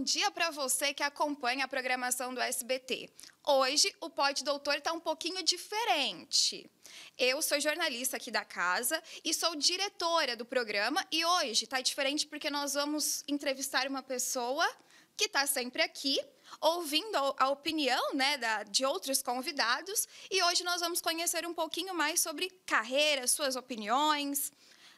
bom dia para você que acompanha a programação do SBT. Hoje o Pode Doutor está um pouquinho diferente. Eu sou jornalista aqui da casa e sou diretora do programa e hoje está diferente porque nós vamos entrevistar uma pessoa que está sempre aqui, ouvindo a opinião né, da, de outros convidados. E hoje nós vamos conhecer um pouquinho mais sobre carreira, suas opiniões,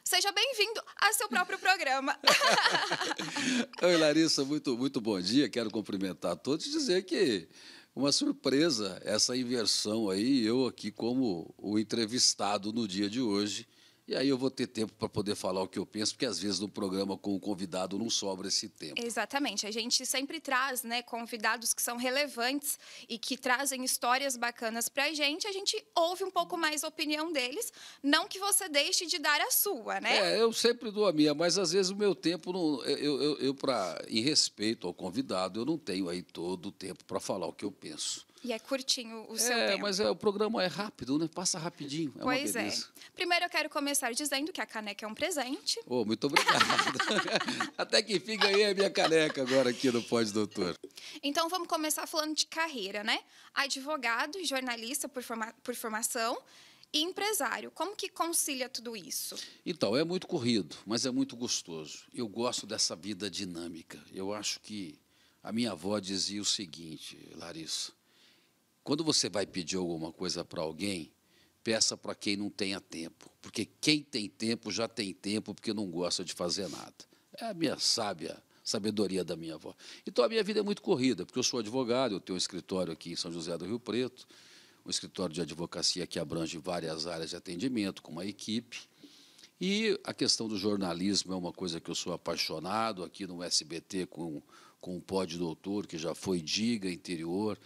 Seja bem-vindo a seu próprio programa. Oi, Larissa, muito, muito bom dia. Quero cumprimentar todos e dizer que uma surpresa essa inversão aí, eu aqui como o entrevistado no dia de hoje. E aí eu vou ter tempo para poder falar o que eu penso, porque às vezes no programa com o convidado não sobra esse tempo. Exatamente. A gente sempre traz, né, convidados que são relevantes e que trazem histórias bacanas para a gente. A gente ouve um pouco mais a opinião deles, não que você deixe de dar a sua, né? É, eu sempre dou a minha, mas às vezes o meu tempo não, eu, eu, eu para em respeito ao convidado, eu não tenho aí todo o tempo para falar o que eu penso. E é curtinho o seu é, tempo. Mas é, o programa é rápido, né? Passa rapidinho. É pois é. Primeiro eu quero começar dizendo que a caneca é um presente. Oh, muito obrigado. Até que enfim ganhei a minha caneca agora aqui no Pós-Doutor. Então vamos começar falando de carreira, né? Advogado, jornalista por, forma por formação e empresário. Como que concilia tudo isso? Então, é muito corrido, mas é muito gostoso. Eu gosto dessa vida dinâmica. Eu acho que a minha avó dizia o seguinte, Larissa quando você vai pedir alguma coisa para alguém, peça para quem não tenha tempo. Porque quem tem tempo já tem tempo porque não gosta de fazer nada. É a minha sábia sabedoria da minha avó. Então a minha vida é muito corrida, porque eu sou advogado, eu tenho um escritório aqui em São José do Rio Preto, um escritório de advocacia que abrange várias áreas de atendimento, com uma equipe. E a questão do jornalismo é uma coisa que eu sou apaixonado aqui no SBT com, com o de Doutor, que já foi Diga Interior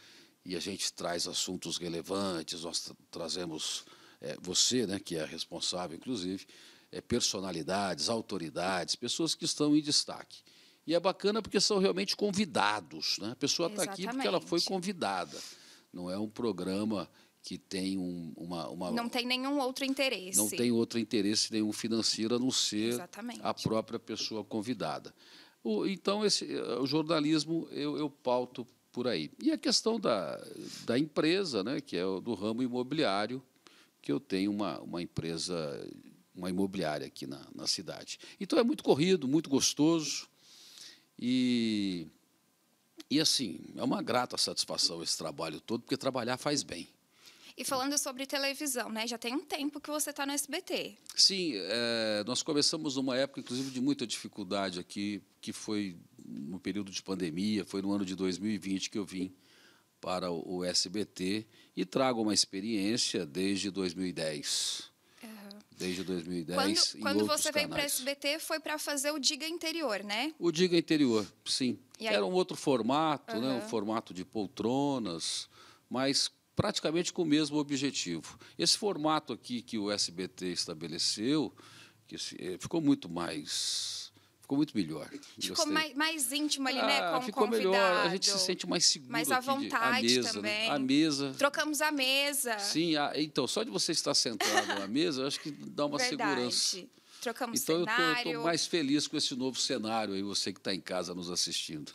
e a gente traz assuntos relevantes, nós trazemos é, você, né, que é responsável, inclusive, é, personalidades, autoridades, pessoas que estão em destaque. E é bacana porque são realmente convidados. Né? A pessoa está aqui porque ela foi convidada. Não é um programa que tem um, uma, uma, Não tem nenhum outro interesse. Não tem outro interesse nenhum financeiro a não ser Exatamente. a própria pessoa convidada. O, então, esse, eh, o jornalismo eu, eu pauto por aí. E a questão da, da empresa, né, que é do ramo imobiliário, que eu tenho uma, uma empresa, uma imobiliária aqui na, na cidade. Então é muito corrido, muito gostoso e, e assim, é uma grata satisfação esse trabalho todo, porque trabalhar faz bem. E falando sobre televisão, né? Já tem um tempo que você está no SBT. Sim, é, nós começamos numa época, inclusive, de muita dificuldade aqui, que foi no período de pandemia, foi no ano de 2020 que eu vim para o SBT e trago uma experiência desde 2010. Desde 2010. Quando, quando você veio para o SBT foi para fazer o Diga Interior, né? O Diga Interior, sim. Era um outro formato, uhum. né? um formato de poltronas, mas praticamente com o mesmo objetivo. Esse formato aqui que o SBT estabeleceu, que eh, ficou muito mais Ficou muito melhor. Ficou mais, mais, íntimo ali, né, ah, né? Com ficou convidado. melhor, a gente se sente mais seguro. Mais à vontade de, mesa, né? também. Né? A mesa. Trocamos a mesa. Sim, a, então, só de você estar sentado à mesa, acho que dá uma Verdade. segurança. Trocamos então, cenário. Então, eu estou mais feliz com esse novo cenário aí, você que está em casa nos assistindo.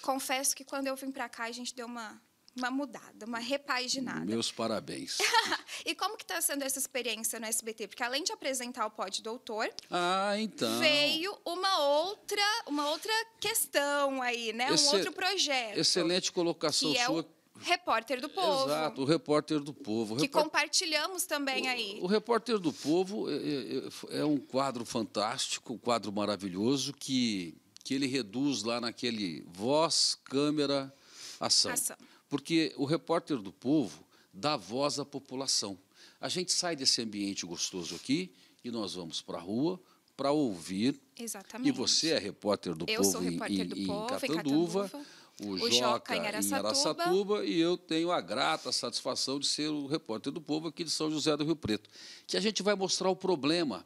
Confesso que quando eu vim para cá, a gente deu uma uma mudada, uma repaginada. Meus parabéns. e como que está sendo essa experiência no SBT? Porque além de apresentar o Pode Doutor, ah, então. veio uma outra, uma outra questão aí, né? Esse, um outro projeto. Excelente colocação que sua. É o... Repórter do Povo. Exato, o Repórter do Povo. Que Repor... compartilhamos também o, aí. O Repórter do Povo é, é, é, é um quadro fantástico, um quadro maravilhoso que, que ele reduz lá naquele voz, câmera, ação. ação porque o repórter do povo dá voz à população. A gente sai desse ambiente gostoso aqui e nós vamos para a rua para ouvir. Exatamente. E você é repórter do eu povo repórter em, do em, povo, Catanduva, em Catanduva, o, o Joca, em Araçatuba. em Araçatuba, e eu tenho a grata satisfação de ser o repórter do povo aqui de São José do Rio Preto. Que a gente vai mostrar o problema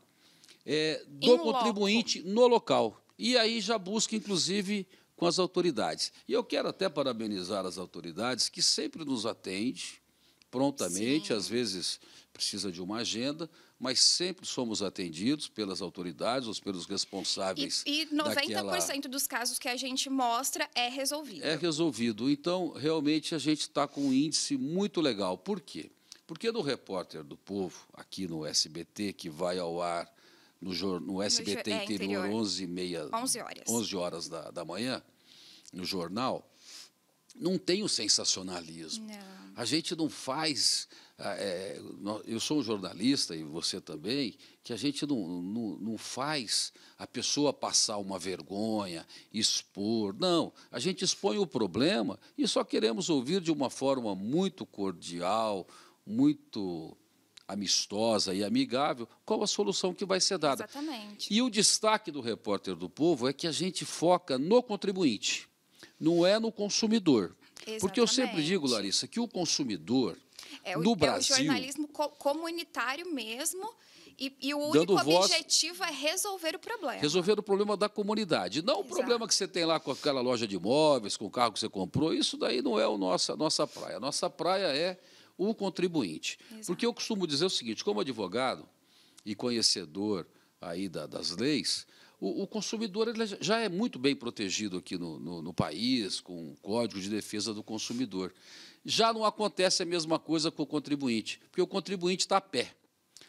é, do em contribuinte loco. no local. E aí já busca, inclusive, com as autoridades. E eu quero até parabenizar as autoridades que sempre nos atendem prontamente, Sim. às vezes precisa de uma agenda, mas sempre somos atendidos pelas autoridades ou pelos responsáveis. E, e 90% daquela... dos casos que a gente mostra é resolvido. É resolvido. Então, realmente, a gente está com um índice muito legal. Por quê? Porque no Repórter do Povo, aqui no SBT, que vai ao ar no, no SBT no, é, interior, 11, meia, 11 horas, 11 horas da, da manhã, no jornal, não tem o sensacionalismo. Não. A gente não faz. Ah, é, eu sou um jornalista e você também, que a gente não, não, não, faz a pessoa passar uma vergonha, expor. Não, a gente expõe o problema e só queremos ouvir de uma forma muito cordial, muito amistosa e amigável qual a solução que vai ser dada. Exatamente. E o destaque do repórter do povo é que a gente foca no contribuinte não é no consumidor. Exatamente. Porque eu sempre digo, Larissa, que o consumidor, é o, no é Brasil... É o jornalismo comunitário mesmo, e, e, o único objetivo é resolver o problema. Resolver o problema da comunidade. Não Exato. o problema que você tem lá com aquela loja de imóveis, com o carro que você comprou. Isso daí não é o nossa a nossa praia. A nossa praia é o contribuinte. Exato. Porque eu costumo dizer o seguinte, como advogado e conhecedor aí da, das leis, o, o consumidor já é muito bem protegido aqui no, no, no país, com o Código de Defesa do Consumidor. Já não acontece a mesma coisa com o contribuinte, porque o contribuinte está a pé.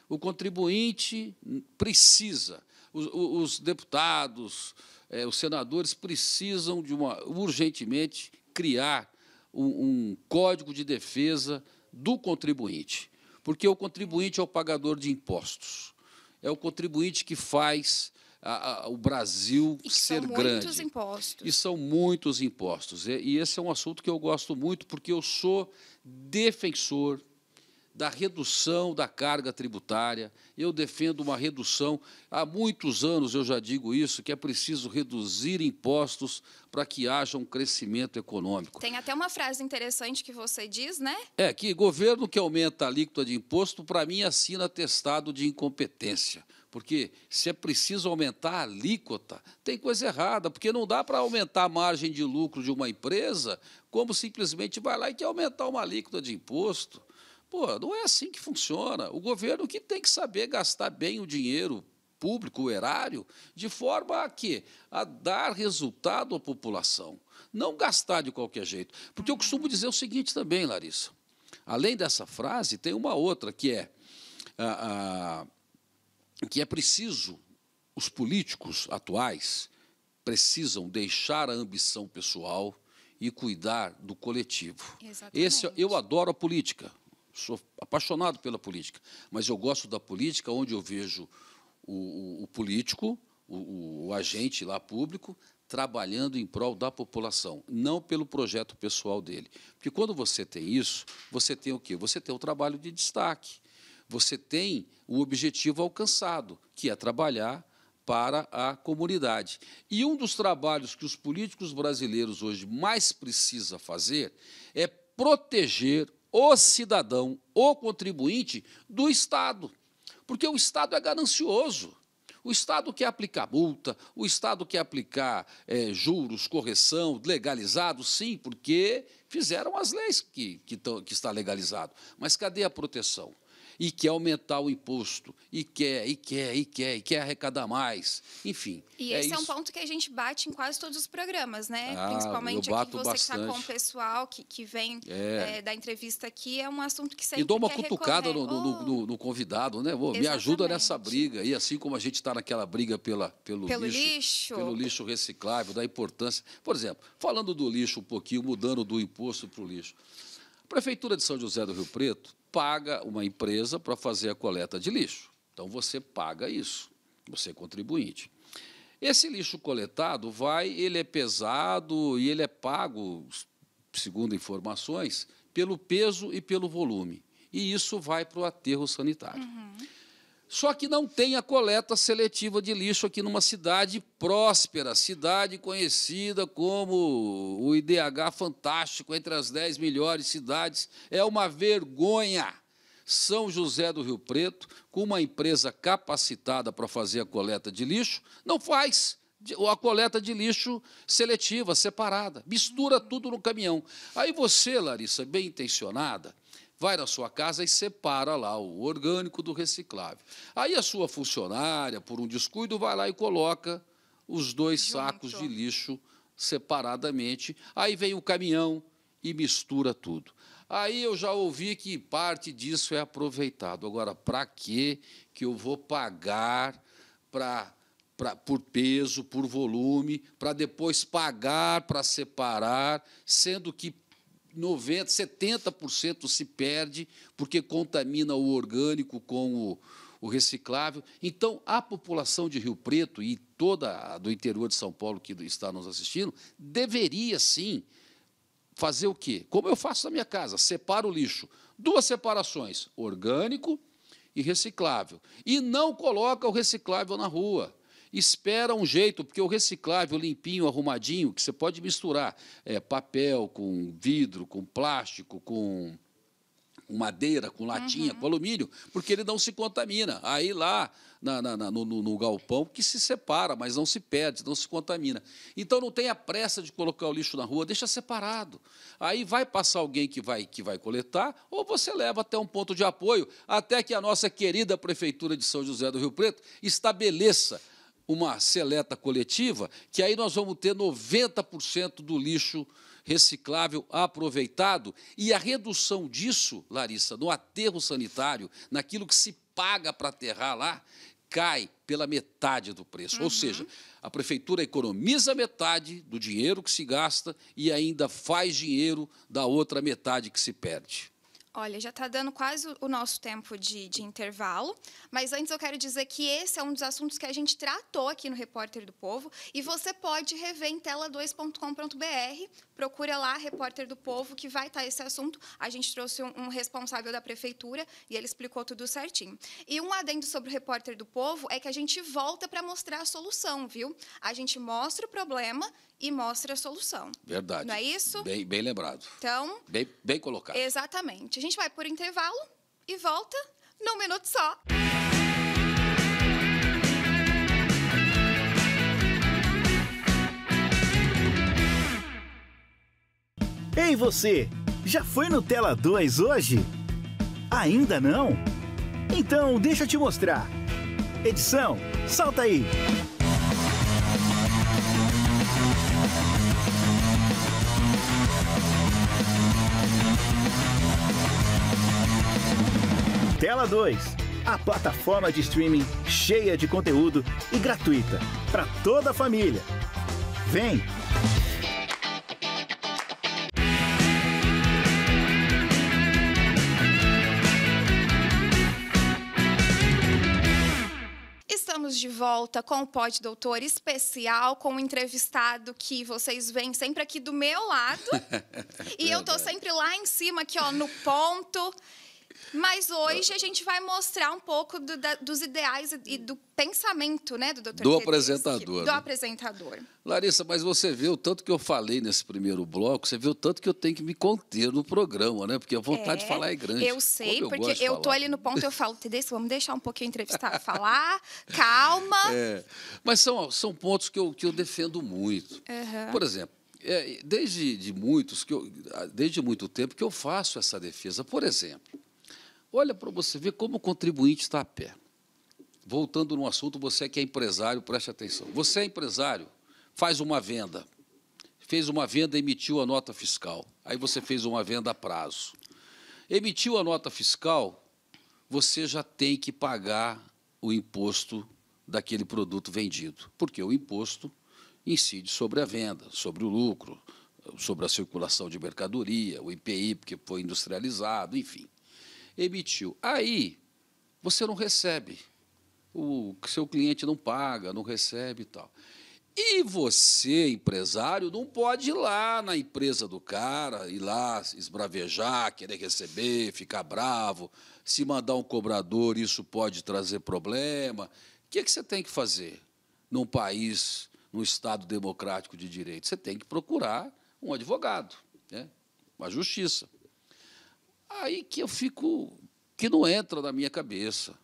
O contribuinte precisa, os, os deputados, é, os senadores precisam de uma urgentemente criar um, um código de defesa do contribuinte, porque o contribuinte é o pagador de impostos, é o contribuinte que faz a, a, o Brasil e ser são grande. Muitos impostos. E são muitos impostos. E, e esse é um assunto que eu gosto muito, porque eu sou defensor da redução da carga tributária. Eu defendo uma redução. Há muitos anos eu já digo isso, que é preciso reduzir impostos para que haja um crescimento econômico. Tem até uma frase interessante que você diz, né? É, que governo que aumenta a alíquota de imposto, para mim, assina testado de incompetência. Porque se é preciso aumentar a alíquota, tem coisa errada, porque não dá para aumentar a margem de lucro de uma empresa como simplesmente vai lá e quer aumentar uma alíquota de imposto. Pô, não é assim que funciona. O governo que tem que saber gastar bem o dinheiro público, o erário, de forma a quê? A dar resultado à população. Não gastar de qualquer jeito. Porque eu costumo dizer o seguinte também, Larissa. Além dessa frase, tem uma outra que é. Ah, ah, que é preciso, os políticos atuais precisam deixar a ambição pessoal e cuidar do coletivo. É, Exatamente. Esse, eu adoro a política, sou apaixonado pela política, mas eu gosto da política onde eu vejo o, o, político, o, o agente lá público, trabalhando em prol da população, não pelo projeto pessoal dele. Porque quando você tem isso, você tem o quê? Você tem o trabalho de destaque você tem o objetivo alcançado, que é trabalhar para a comunidade. E um dos trabalhos que os políticos brasileiros hoje mais precisa fazer é proteger o cidadão, o contribuinte do Estado. Porque o Estado é ganancioso. O Estado quer aplicar multa, o Estado quer aplicar é, juros, correção, legalizado, sim, porque fizeram as leis que, que, tão, que está legalizado. Mas cadê a proteção? e quer aumentar o imposto, e quer, e quer, e quer, e quer arrecadar mais. Enfim. E é esse é, é um ponto que a gente bate em quase todos os programas, né? Ah, Principalmente aqui você tá bastante. que está com o pessoal que, que vem é. É, da entrevista aqui, é um assunto que sempre. E dou uma cutucada no, no, no, oh! no, convidado, né? Vou, me ajuda nessa briga. E assim como a gente está naquela briga pela, pelo, pelo lixo, lixo, pelo lixo reciclável, da importância. Por exemplo, falando do lixo um pouquinho, mudando do imposto para o lixo. A Prefeitura de São José do Rio Preto paga uma empresa para fazer a coleta de lixo. Então você paga isso, você é contribuinte. Esse lixo coletado vai, ele é pesado e ele é pago, segundo informações, pelo peso e pelo volume. E isso vai para o aterro sanitário. Uhum. Só que não tem a coleta seletiva de lixo aqui numa cidade próspera, cidade conhecida como o IDH fantástico, entre as 10 melhores cidades. É uma vergonha. São José do Rio Preto, com uma empresa capacitada para fazer a coleta de lixo, não faz a coleta de lixo seletiva, separada. Mistura tudo no caminhão. Aí você, Larissa, bem intencionada, vai na sua casa e separa lá o orgânico do reciclável. Aí a sua funcionária, por um descuido, vai lá e coloca os dois Junto. sacos de lixo separadamente. Aí vem o caminhão e mistura tudo. Aí eu já ouvi que parte disso é aproveitado. Agora, para que que eu vou pagar para Pra, por peso, por volume, para depois pagar para separar, sendo que 90%, 70% se perde porque contamina o orgânico com o, o reciclável. Então, a população de Rio Preto e toda a do interior de São Paulo que está nos assistindo deveria sim fazer o quê? Como eu faço na minha casa, separo o lixo. Duas separações, orgânico e reciclável. E não coloca o reciclável na rua espera um jeito, porque o reciclável limpinho, arrumadinho, que você pode misturar é, papel com vidro, com plástico, com madeira, com latinha, uhum. com alumínio, porque ele não se contamina. Aí lá na, na, na, no, no, galpão que se separa, mas não se perde, não se contamina. Então não tenha pressa de colocar o lixo na rua, deixa separado. Aí vai passar alguém que vai, que vai coletar, ou você leva até um ponto de apoio, até que a nossa querida Prefeitura de São José do Rio Preto estabeleça uma seleta coletiva, que aí nós vamos ter 90% do lixo reciclável aproveitado e a redução disso, Larissa, no aterro sanitário, naquilo que se paga para aterrar lá, cai pela metade do preço. Uhum. Ou seja, a prefeitura economiza metade do dinheiro que se gasta e ainda faz dinheiro da outra metade que se perde. Olha, já está dando quase o nosso tempo de, de, intervalo, mas antes eu quero dizer que esse é um dos assuntos que a gente tratou aqui no Repórter do Povo e você pode rever em tela2.com.br procura lá, repórter do povo, que vai estar tá esse assunto. A gente trouxe um, um responsável da prefeitura e ele explicou tudo certinho. E um adendo sobre o repórter do povo é que a gente volta para mostrar a solução, viu? A gente mostra o problema e mostra a solução. Verdade. Não é isso? Bem, bem lembrado. Então. Bem, bem colocado. Exatamente. A gente vai por intervalo e volta num minuto só. Ei você, já foi no Tela 2 hoje? Ainda não? Então deixa eu te mostrar. Edição, salta aí! Tela 2, a plataforma de streaming cheia de conteúdo e gratuita para toda a família. Vem! volta com o Pode Doutor especial, com um entrevistado que vocês vêm sempre aqui do meu lado. e eu tô sempre lá em cima, aqui, ó, no ponto. Mas hoje a gente vai mostrar um pouco do, da, dos ideais e do pensamento, né, do Dr. Do Tedeschi, apresentador. Do né? apresentador. Larissa, mas você viu o tanto que eu falei nesse primeiro bloco, você viu o tanto que eu tenho que me conter no programa, né? Porque a vontade é, de falar é grande. Eu sei, eu porque eu, estou ali no ponto, eu falo, Tedesco, vamos deixar um pouquinho entrevistado falar, calma. É, mas são, são pontos que eu, que eu defendo muito. Uhum. Por exemplo, é, desde de muitos que eu, desde muito tempo que eu faço essa defesa. Por exemplo, Olha para você ver como o contribuinte está a pé. Voltando no assunto, você que é empresário, preste atenção. Você é empresário, faz uma venda. Fez uma venda, emitiu a nota fiscal. Aí você fez uma venda a prazo. Emitiu a nota fiscal, você já tem que pagar o imposto daquele produto vendido, porque o imposto incide sobre a venda, sobre o lucro, sobre a circulação de mercadoria, o IPI, porque foi industrializado, enfim emitiu. Aí você não recebe. O seu cliente não paga, não recebe e tal. E você, empresário, não pode ir lá na empresa do cara, ir lá esbravejar, querer receber, ficar bravo. Se mandar um cobrador, isso pode trazer problema. O que, é que você tem que fazer num país, num Estado democrático de direito? Você tem que procurar um advogado, né? uma justiça. Aí que eu fico. que não entra na minha cabeça.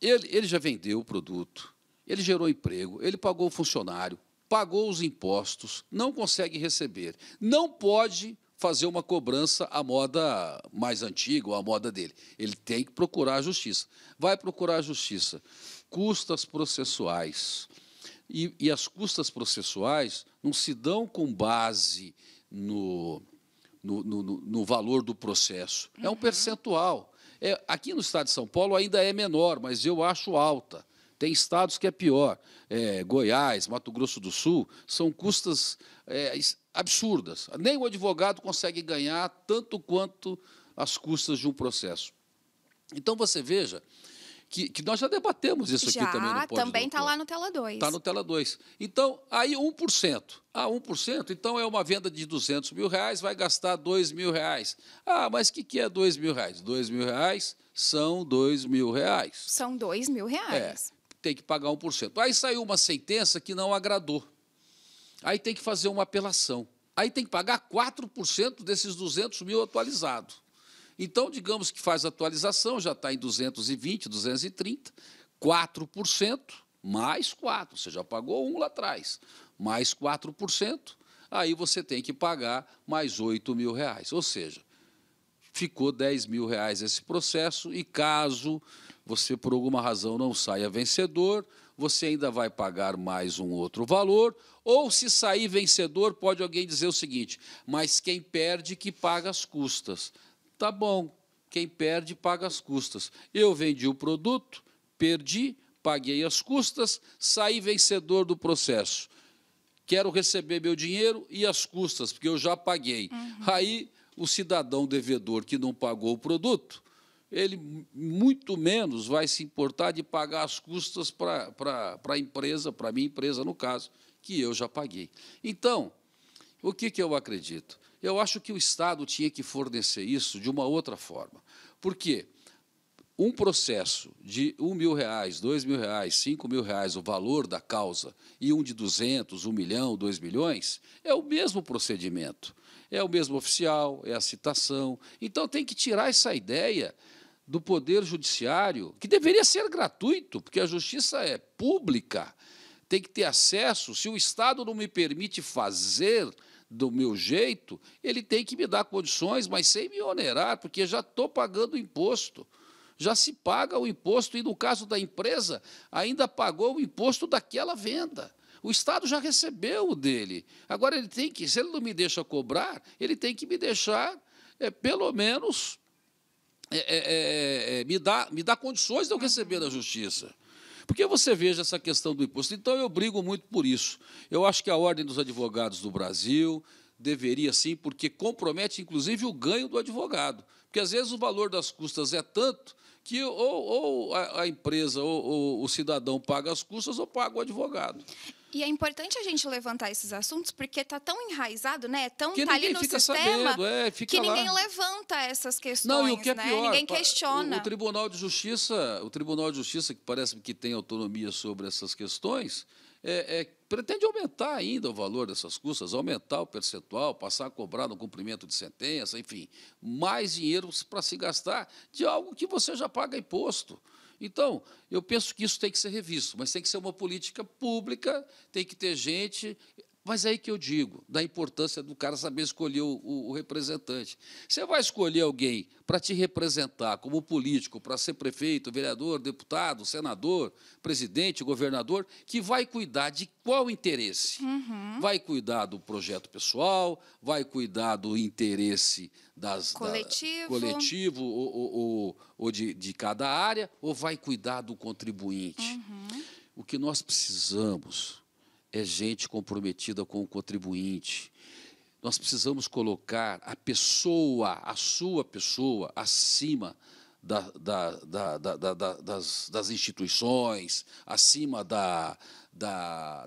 Ele, ele já vendeu o produto, ele gerou emprego, ele pagou o funcionário, pagou os impostos, não consegue receber, não pode fazer uma cobrança à moda mais antiga ou à moda dele. Ele tem que procurar a justiça. Vai procurar a justiça. Custas processuais. E, e as custas processuais não se dão com base no, no, no, no valor do processo. Uhum. É um uhum. percentual. É, aqui no estado de São Paulo ainda é menor, mas eu acho alta. Tem estados que é pior. É, Goiás, Mato Grosso do Sul, são custas é, absurdas. Nem o advogado consegue ganhar tanto quanto as custas de um processo. Então, você veja que, que nós já debatemos isso já, aqui também no podcast. também está lá no Tela 2. Está no Tela 2. Então, aí 1%. Ah, 1%? Então é uma venda de 200 mil reais, vai gastar 2 mil reais. Ah, mas o que, que é 2 mil reais? 2 mil reais são 2 mil reais. São 2 mil reais. É, tem que pagar 1%. Aí saiu uma sentença que não agradou. Aí tem que fazer uma apelação. Aí tem que pagar 4% desses 200 mil atualizados. Então, digamos que faz atualização, já está em 220, 230, 4%, mais 4%, você já pagou um lá atrás, mais 4%, aí você tem que pagar mais 8 mil reais. Ou seja, ficou 10 mil reais esse processo e caso você, por alguma razão, não saia vencedor, você ainda vai pagar mais um outro valor, ou se sair vencedor, pode alguém dizer o seguinte: mas quem perde que paga as custas. Tá bom, quem perde paga as custas. Eu vendi o produto, perdi, paguei as custas, saí vencedor do processo. Quero receber meu dinheiro e as custas, porque eu já paguei. Uhum. Aí o cidadão devedor que não pagou o produto, ele muito menos vai se importar de pagar as custas para a empresa, para a minha empresa, no caso, que eu já paguei. Então, o que, que eu acredito? Eu acho que o Estado tinha que fornecer isso de uma outra forma. Por quê? Um processo de um mil reais, dois mil reais, cinco mil reais, o valor da causa, e um de duzentos, um milhão, dois milhões, é o mesmo procedimento. É o mesmo oficial, é a citação. Então tem que tirar essa ideia do poder judiciário, que deveria ser gratuito, porque a justiça é pública, tem que ter acesso. Se o Estado não me permite fazer, do meu jeito, ele tem que me dar condições, mas sem me onerar, porque já estou pagando imposto. Já se paga o imposto, e no caso da empresa, ainda pagou o imposto daquela venda. O Estado já recebeu o dele. Agora ele tem que, se ele não me deixa cobrar, ele tem que me deixar, é, pelo menos, é, é, é, é me, dar, me dar condições de eu receber da justiça. Porque você veja essa questão do imposto. Então, eu brigo muito por isso. Eu acho que a Ordem dos Advogados do Brasil deveria sim, porque compromete inclusive o ganho do advogado. Porque às vezes o valor das custas é tanto que ou, ou a, empresa ou, ou, o cidadão paga as custas ou paga o advogado. E é importante a gente levantar esses assuntos porque tá tão enraizado, né? tão que tá ali no fica sistema sabendo, é, fica que lá. ninguém levanta essas questões, Não, e o que é né? Pior, ninguém questiona. O, o, Tribunal de Justiça, o Tribunal de Justiça que parece que tem autonomia sobre essas questões, é, é, pretende aumentar ainda o valor dessas custas, aumentar o percentual, passar a cobrar no cumprimento de sentença, enfim, mais dinheiro para se gastar de algo que você já paga imposto. Então, eu penso que isso tem que ser revisto, mas tem que ser uma política pública, tem que ter gente mas é aí que eu digo da importância do cara saber escolher o, o, o representante. Você vai escolher alguém para te representar como político, para ser prefeito, vereador, deputado, senador, presidente, governador, que vai cuidar de qual interesse? Uhum. Vai cuidar do projeto pessoal, vai cuidar do interesse das, coletivo, da, coletivo ou, ou, ou, ou de, de, cada área, ou vai cuidar do contribuinte? Uhum. O que nós precisamos é gente comprometida com o contribuinte. Nós precisamos colocar a pessoa, a sua pessoa, acima da, da, da, das, das, instituições, acima da,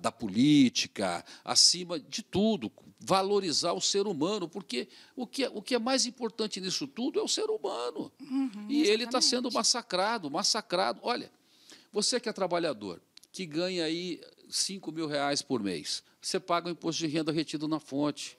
da política, acima de tudo. Valorizar o ser humano, porque o que, é, o que é mais importante nisso tudo é o ser humano. Uhum, e ele está sendo massacrado massacrado. Olha, você que é trabalhador, que ganha aí 5 mil reais por mês. Você paga o imposto de renda retido na fonte.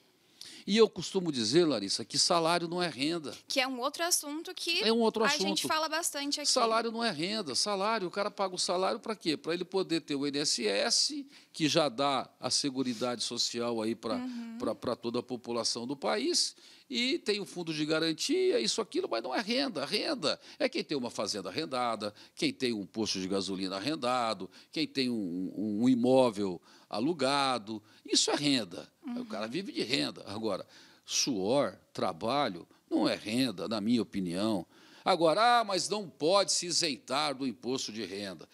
E eu costumo dizer, Larissa, que salário não é renda. Que é um outro assunto que é um outro a assunto. gente fala bastante aqui. Salário não é renda. Salário, o cara paga o salário para quê? Para ele poder ter o INSS, que já dá a seguridade social aí para uhum. toda a população do país, e tem o fundo de garantia, isso, aquilo, mas não é renda. Renda é quem tem uma fazenda arrendada, quem tem um posto de gasolina arrendado, quem tem um, um, um imóvel alugado. Isso é renda. Uhum. O cara vive de renda. Agora, suor, trabalho, não é renda, na minha opinião. Agora, ah, mas não pode se isentar do imposto de renda.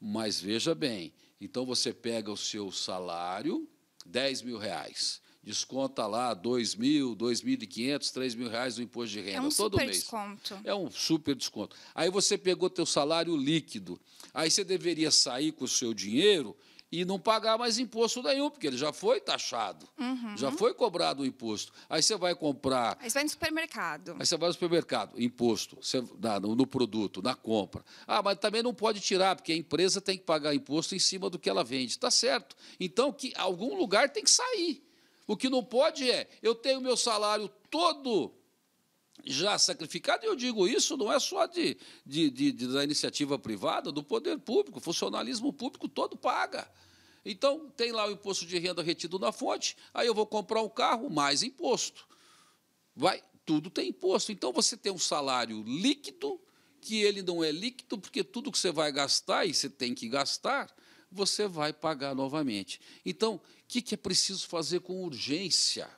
Mas veja bem, então você pega o seu salário, 10 mil reais desconta lá dois mil, dois mil e quinhentos, três mil reais do imposto de renda é um todo super mês. Desconto. É um super desconto. Aí você pegou teu salário líquido. Aí você deveria sair com o seu dinheiro e não pagar mais imposto nenhum, porque ele já foi taxado, uhum. já foi cobrado o imposto. Aí você vai comprar. Aí você vai no supermercado. Aí você vai no supermercado, imposto você, na, no, no, produto, na compra. Ah, mas também não pode tirar, porque a empresa tem que pagar imposto em cima do que ela vende. Está certo. Então, que algum lugar tem que sair. O que não pode é, eu tenho meu salário todo já sacrificado, e eu digo isso não é só de, de, de, de, da iniciativa privada, do poder público, o funcionalismo público todo paga. Então, tem lá o imposto de renda retido na fonte, aí eu vou comprar um carro, mais imposto. Vai, tudo tem imposto. Então, você tem um salário líquido, que ele não é líquido, porque tudo que você vai gastar, e você tem que gastar, você vai pagar novamente. Então, o que é preciso fazer com urgência?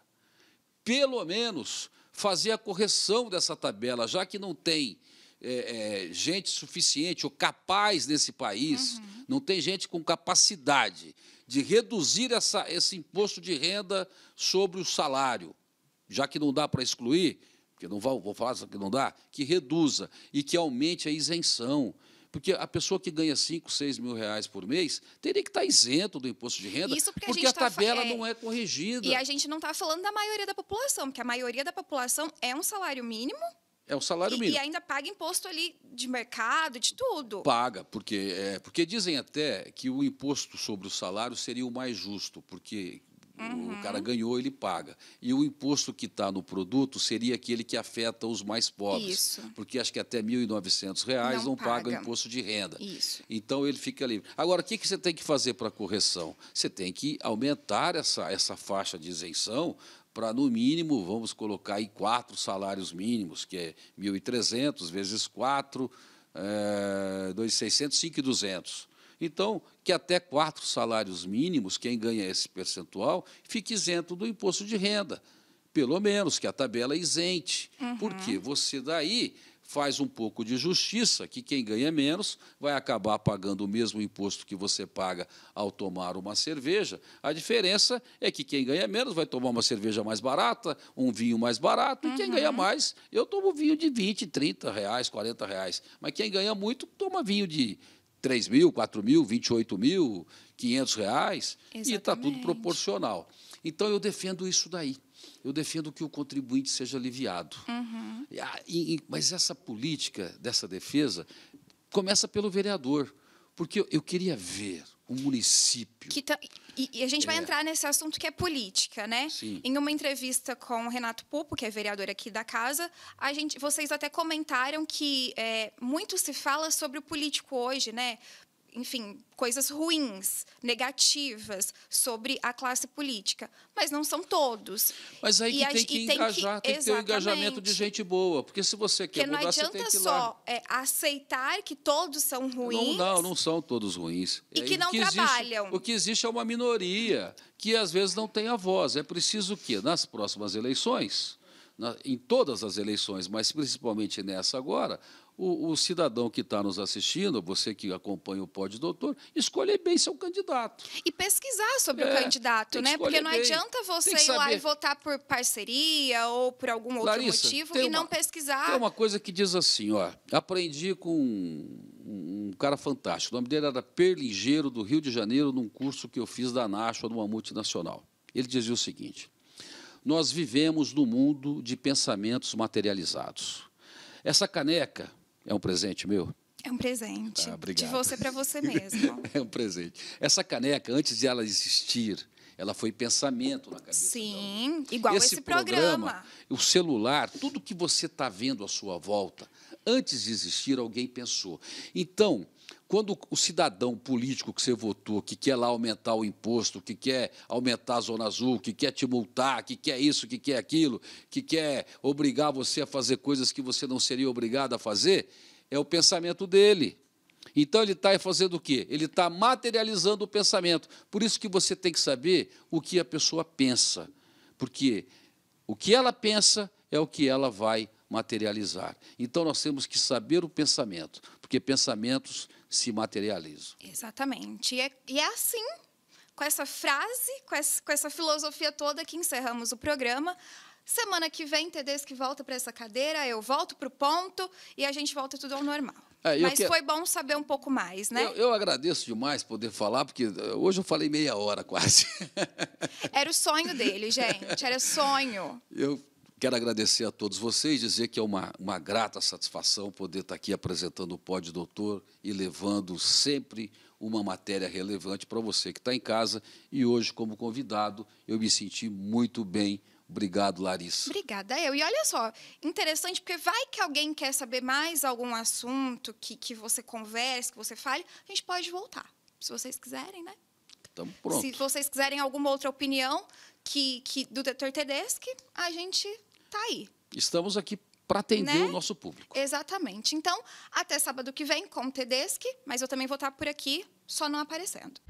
Pelo menos fazer a correção dessa tabela, já que não tem é, é, gente suficiente ou capaz nesse país, uhum. não tem gente com capacidade de reduzir essa, esse imposto de renda sobre o salário, já que não dá para excluir, porque não vou, vou falar que não dá, que reduza e que aumente a isenção. Porque a pessoa que ganha 5, 6 mil reais por mês teria que estar tá isento do imposto de renda, Isso porque, porque a, a tá tabela é... não é corrigida. E a gente não está falando da maioria da população, porque a maioria da população é um salário mínimo é um salário mínimo. E, e ainda paga imposto ali de mercado, de tudo. Paga, porque, é, porque dizem até que o imposto sobre o salário seria o mais justo, porque Uhum. O cara ganhou, ele paga. E o imposto que está no produto seria aquele que afeta os mais pobres. Isso. Porque acho que até R$ 1.900 não, não paga. o imposto de renda. Isso. Então ele fica livre. Agora, o que, que você tem que fazer para correção? Você tem que aumentar essa, essa faixa de isenção para, no mínimo, vamos colocar aí quatro salários mínimos, que é 1.300 vezes 4, é, 2.600, 5.200. Então, que até quatro salários mínimos, quem ganha esse percentual, fique isento do imposto de renda. Pelo menos que a tabela isente. Uhum. Porque você daí faz um pouco de justiça, que quem ganha menos vai acabar pagando o mesmo imposto que você paga ao tomar uma cerveja. A diferença é que quem ganha menos vai tomar uma cerveja mais barata, um vinho mais barato, uhum. e quem uhum. ganha mais, eu tomo vinho de 20, 30 reais, 40 reais. Mas quem ganha muito, toma vinho de 3 mil, 4 mil, 28 mil, 500 reais, tá Exatamente. e está tudo proporcional. Então, eu defendo isso daí. Eu defendo que o contribuinte seja aliviado. Uhum. E, e, mas essa política dessa defesa começa pelo vereador, porque eu, eu queria ver o município. Que tá, e, e, a gente vai é. entrar nesse assunto que é política, né? Sim. Em uma entrevista com o Renato Pupo, que é vereador aqui da casa, a gente, vocês até comentaram que é, muito se fala sobre o político hoje, né? enfim, coisas ruins, negativas sobre a classe política, mas não são todos. Mas aí que tem que engajar, tem que, tem que ter um engajamento de gente boa, porque se você quer porque mudar, você tem que ir só é, aceitar que todos são ruins. Não, não, não são todos ruins. E é, que não que trabalham. Existe, o que existe é uma minoria que às vezes não tem a voz. É preciso que nas próximas eleições na, em todas as eleições, mas principalmente nessa agora, o, o cidadão que está nos assistindo, você que acompanha o Pode Doutor, escolher bem seu candidato. E pesquisar sobre é, o candidato, né? Porque não bem. adianta você ir lá e votar por parceria ou por algum outro Larissa, motivo e uma, não pesquisar. Tem uma coisa que diz assim, ó, aprendi com um, um cara fantástico, o nome dele era Perligeiro, do Rio de Janeiro, num curso que eu fiz da Nashua, numa multinacional. Ele dizia o seguinte nós vivemos no mundo de pensamentos materializados. Essa caneca é um presente meu? É um presente. Ah, de você para você mesmo. é um presente. Essa caneca, antes de ela existir, ela foi pensamento na cabeça. Sim, dela. igual esse, esse programa, programa. O celular, tudo que você está vendo à sua volta, antes de existir, alguém pensou. Então, quando o cidadão político que você votou, que quer lá aumentar o imposto, que quer aumentar a zona azul, que quer te multar, que quer isso, que quer aquilo, que quer obrigar você a fazer coisas que você não seria obrigado a fazer, é o pensamento dele. Então ele está fazendo o quê? Ele está materializando o pensamento. Por isso que você tem que saber o que a pessoa pensa, porque o que ela pensa é o que ela vai materializar. Então nós temos que saber o pensamento, porque pensamentos se materializam. Exatamente. E é, e é assim, com essa frase, com essa, com essa filosofia toda, que encerramos o programa. Semana que vem, Tedesco volta para essa cadeira, eu volto para o ponto e a gente volta tudo ao normal. É, Mas que... foi bom saber um pouco mais, né? Eu, eu, agradeço demais poder falar, porque eh, hoje eu falei meia hora quase. Era o sonho dele, gente, era sonho. Eu Quero agradecer a todos vocês, dizer que é uma, uma grata satisfação poder estar aqui apresentando o Pódio Doutor e levando sempre uma matéria relevante para você que está em casa. E hoje, como convidado, eu me senti muito bem. Obrigado, Larissa. Obrigada, eu. E olha só, interessante, porque vai que alguém quer saber mais algum assunto que, que você converse, que você fale, a gente pode voltar, se vocês quiserem, né? Estamos prontos. Se vocês quiserem alguma outra opinião que, que do Dr. Tedeschi, a gente está aí. Estamos aqui para atender né? o nosso público. Exatamente. Então, até sábado que vem com o Tedeschi, mas eu também vou estar tá por aqui, só não aparecendo.